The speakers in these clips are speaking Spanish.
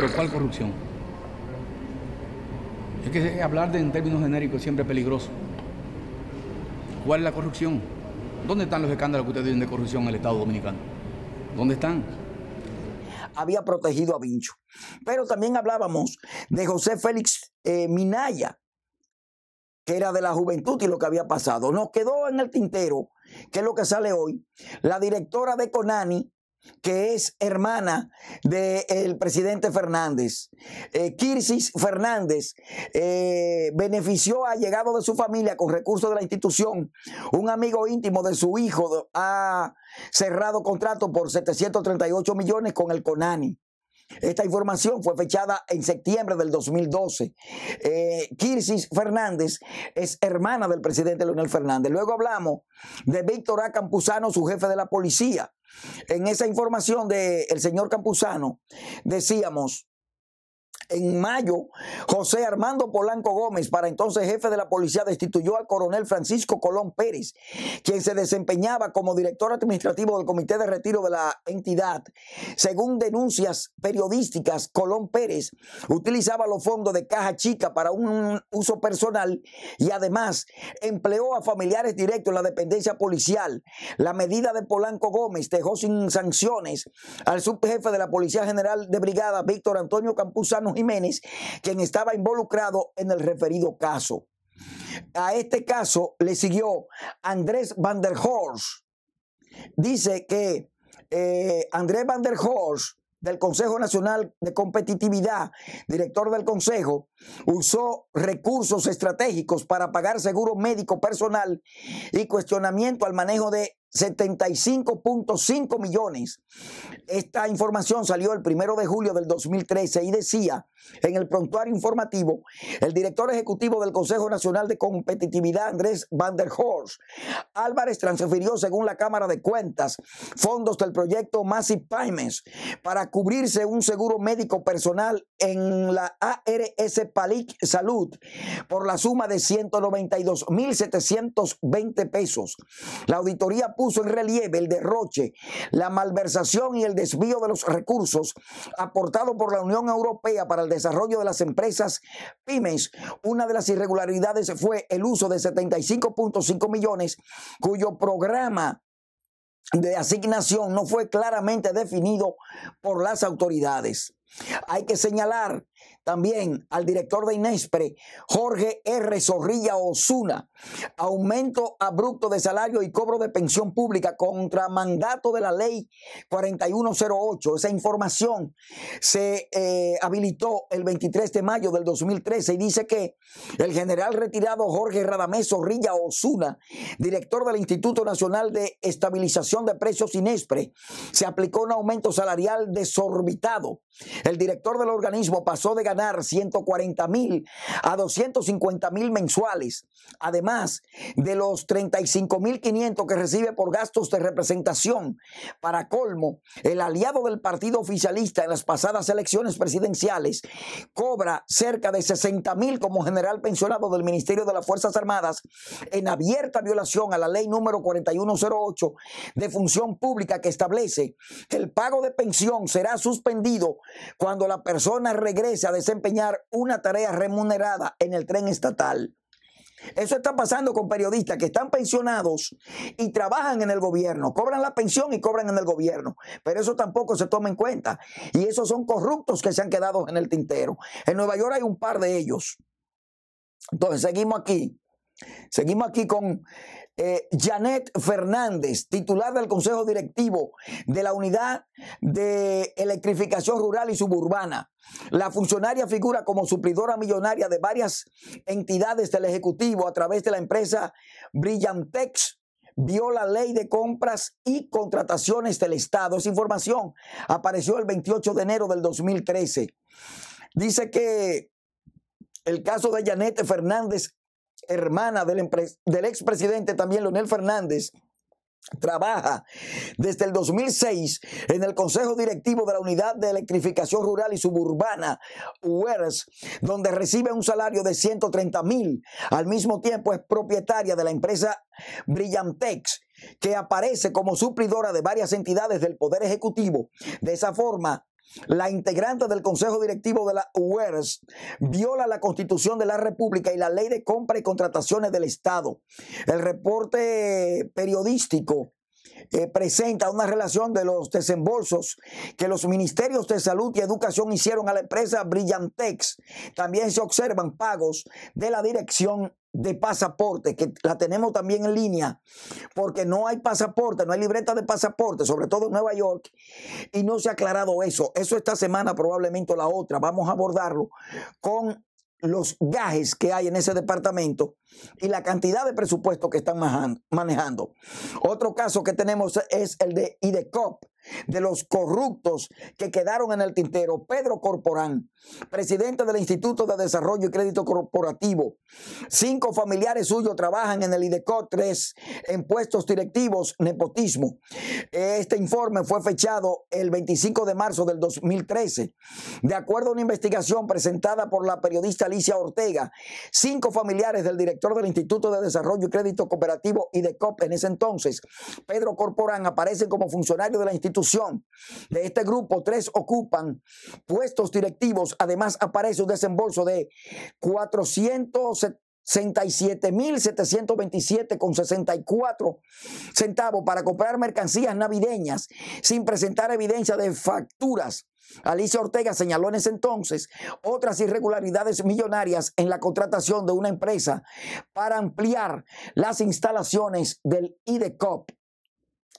Pero ¿cuál corrupción? Es que hablar de, en términos genéricos siempre es peligroso. ¿Cuál es la corrupción? ¿Dónde están los escándalos que ustedes tienen de corrupción en el Estado Dominicano? ¿Dónde están? Había protegido a Vincho. Pero también hablábamos de José Félix eh, Minaya, que era de la juventud y lo que había pasado. Nos quedó en el tintero, que es lo que sale hoy, la directora de Conani, que es hermana del presidente Fernández. Eh, Kirsis Fernández eh, benefició a llegado de su familia con recursos de la institución. Un amigo íntimo de su hijo ha cerrado contrato por 738 millones con el CONANI. Esta información fue fechada en septiembre del 2012. Eh, Kirsis Fernández es hermana del presidente Leonel Fernández. Luego hablamos de Víctor A. Campuzano, su jefe de la policía. En esa información del el señor Campuzano decíamos en mayo, José Armando Polanco Gómez, para entonces jefe de la policía, destituyó al coronel Francisco Colón Pérez, quien se desempeñaba como director administrativo del Comité de Retiro de la entidad. Según denuncias periodísticas, Colón Pérez utilizaba los fondos de caja chica para un uso personal y además empleó a familiares directos en la dependencia policial. La medida de Polanco Gómez dejó sin sanciones al subjefe de la Policía General de Brigada, Víctor Antonio Campuzano Jiménez, quien estaba involucrado en el referido caso. A este caso le siguió Andrés Van der Horst. Dice que eh, Andrés Van der Horst del Consejo Nacional de Competitividad, director del Consejo, usó recursos estratégicos para pagar seguro médico personal y cuestionamiento al manejo de 75.5 millones. Esta información salió el primero de julio del 2013 y decía en el prontuario informativo, el director ejecutivo del Consejo Nacional de Competitividad, Andrés Van der Horst, Álvarez transfirió, según la Cámara de Cuentas, fondos del proyecto Massive para cubrirse un seguro médico personal en la ARS Palic Salud por la suma de 192.720 pesos. La auditoría puso en relieve el derroche, la malversación y el desvío de los recursos aportados por la Unión Europea para el desarrollo de las empresas pymes. Una de las irregularidades fue el uso de 75.5 millones cuyo programa de asignación no fue claramente definido por las autoridades. Hay que señalar también al director de Inespre, Jorge R. Zorrilla Osuna, aumento abrupto de salario y cobro de pensión pública contra mandato de la ley 4108. Esa información se eh, habilitó el 23 de mayo del 2013 y dice que el general retirado Jorge Radamés Zorrilla Osuna, director del Instituto Nacional de Estabilización de Precios Inespre, se aplicó un aumento salarial desorbitado. El director del organismo pasó de ganar 140 mil a 250 mil mensuales, además de los 35 mil 500 que recibe por gastos de representación. Para colmo, el aliado del partido oficialista en las pasadas elecciones presidenciales cobra cerca de 60 mil como general pensionado del Ministerio de las Fuerzas Armadas en abierta violación a la ley número 4108 de función pública que establece que el pago de pensión será suspendido cuando la persona regrese a desempeñar una tarea remunerada en el tren estatal. Eso está pasando con periodistas que están pensionados y trabajan en el gobierno, cobran la pensión y cobran en el gobierno, pero eso tampoco se toma en cuenta. Y esos son corruptos que se han quedado en el tintero. En Nueva York hay un par de ellos. Entonces, seguimos aquí. Seguimos aquí con eh, Janet Fernández, titular del Consejo Directivo de la Unidad de Electrificación Rural y Suburbana. La funcionaria figura como suplidora millonaria de varias entidades del Ejecutivo a través de la empresa Brillantex vio la ley de compras y contrataciones del Estado. Esa información apareció el 28 de enero del 2013. Dice que el caso de Janet Fernández hermana del, expresidente también, Leonel Fernández, Trabaja desde el 2006 en el Consejo Directivo de la Unidad de Electrificación Rural y Suburbana, UERS, donde recibe un salario de 130 mil. Al mismo tiempo es propietaria de la empresa Brillantex, que aparece como suplidora de varias entidades del Poder Ejecutivo. De esa forma, la integrante del Consejo Directivo de la UERS viola la Constitución de la República y la Ley de Compra y Contrataciones del Estado. El reporte periodístico eh, presenta una relación de los desembolsos que los ministerios de salud y educación hicieron a la empresa Brillantex. También se observan pagos de la dirección de pasaporte, que la tenemos también en línea, porque no hay pasaporte, no hay libreta de pasaporte, sobre todo en Nueva York, y no se ha aclarado eso. Eso esta semana, probablemente la otra, vamos a abordarlo con los gajes que hay en ese departamento y la cantidad de presupuesto que están manejando. Otro caso que tenemos es el de IDECOP, de los corruptos que quedaron en el tintero. Pedro Corporán, presidente del Instituto de Desarrollo y Crédito Corporativo. Cinco familiares suyos trabajan en el IDECO, tres en puestos directivos, nepotismo. Este informe fue fechado el 25 de marzo del 2013. De acuerdo a una investigación presentada por la periodista Alicia Ortega, cinco familiares del director del Instituto de Desarrollo y Crédito Cooperativo IDECOP en ese entonces, Pedro Corporán, aparece como funcionario de la institución institución. De este grupo, tres ocupan puestos directivos. Además, aparece un desembolso de 467,727,64 centavos para comprar mercancías navideñas sin presentar evidencia de facturas. Alicia Ortega señaló en ese entonces otras irregularidades millonarias en la contratación de una empresa para ampliar las instalaciones del IDECOP.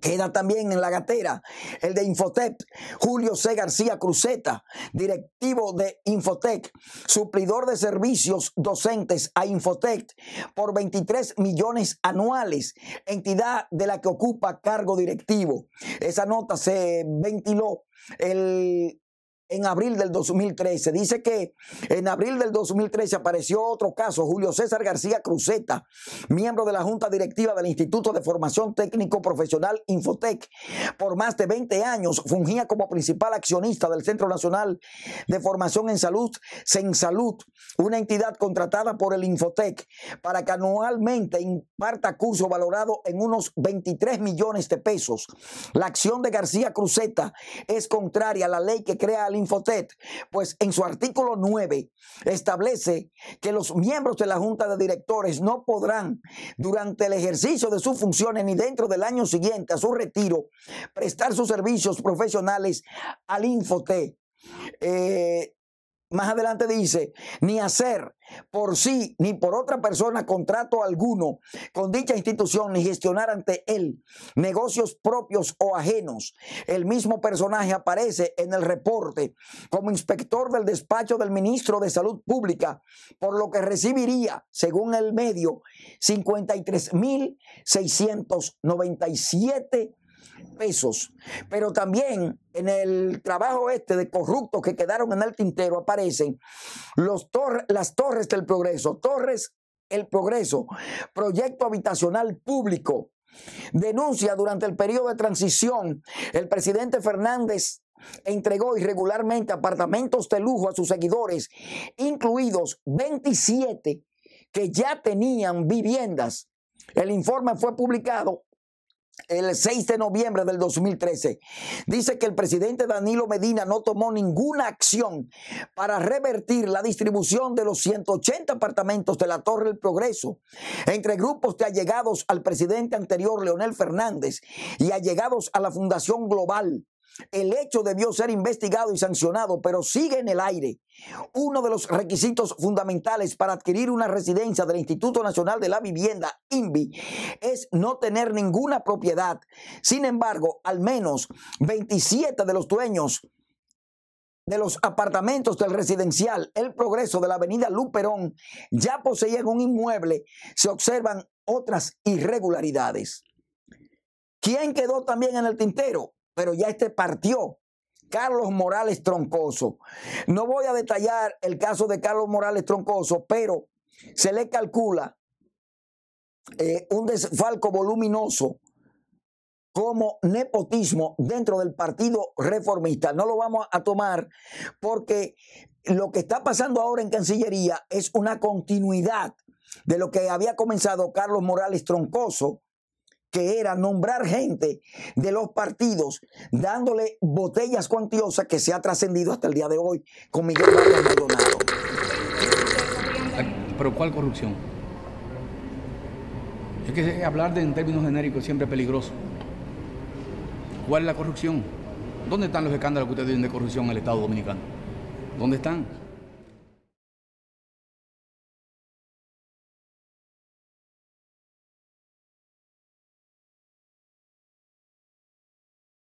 Queda también en la gatera el de Infotec, Julio C. García Cruzeta, directivo de Infotec, suplidor de servicios docentes a Infotec por 23 millones anuales, entidad de la que ocupa cargo directivo. Esa nota se ventiló el en abril del 2013. Dice que en abril del 2013 apareció otro caso, Julio César García Cruzeta, miembro de la Junta Directiva del Instituto de Formación Técnico Profesional Infotec. Por más de 20 años fungía como principal accionista del Centro Nacional de Formación en Salud, Sensalud, una entidad contratada por el Infotec para que anualmente imparta curso valorado en unos 23 millones de pesos. La acción de García Cruzeta es contraria a la ley que crea el Infotet, pues en su artículo 9 establece que los miembros de la Junta de Directores no podrán, durante el ejercicio de sus funciones ni dentro del año siguiente a su retiro, prestar sus servicios profesionales al Infotet. Eh, más adelante dice, ni hacer por sí ni por otra persona contrato alguno con dicha institución, ni gestionar ante él negocios propios o ajenos. El mismo personaje aparece en el reporte como inspector del despacho del ministro de Salud Pública, por lo que recibiría, según el medio, 53.697 pesos. Pero también en el trabajo este de corruptos que quedaron en el tintero aparecen las torres del progreso, torres el progreso, proyecto habitacional público. Denuncia durante el periodo de transición, el presidente Fernández entregó irregularmente apartamentos de lujo a sus seguidores, incluidos 27 que ya tenían viviendas. El informe fue publicado el 6 de noviembre del 2013. Dice que el presidente Danilo Medina no tomó ninguna acción para revertir la distribución de los 180 apartamentos de la Torre del Progreso entre grupos de allegados al presidente anterior, Leonel Fernández, y allegados a la Fundación Global, el hecho debió ser investigado y sancionado, pero sigue en el aire. Uno de los requisitos fundamentales para adquirir una residencia del Instituto Nacional de la Vivienda, INVI, es no tener ninguna propiedad. Sin embargo, al menos 27 de los dueños de los apartamentos del residencial El Progreso de la avenida Luperón ya poseían un inmueble, se observan otras irregularidades. ¿Quién quedó también en el tintero? pero ya este partió. Carlos Morales Troncoso. No voy a detallar el caso de Carlos Morales Troncoso, pero se le calcula eh, un desfalco voluminoso como nepotismo dentro del Partido Reformista. No lo vamos a tomar porque lo que está pasando ahora en Cancillería es una continuidad de lo que había comenzado Carlos Morales Troncoso que era nombrar gente de los partidos, dándole botellas cuantiosas que se ha trascendido hasta el día de hoy con Miguel Vargas Maldonado. ¿Pero cuál corrupción? Es que hablar de, en términos genéricos siempre es peligroso. ¿Cuál es la corrupción? ¿Dónde están los escándalos que ustedes tienen de corrupción en el Estado Dominicano? ¿Dónde están?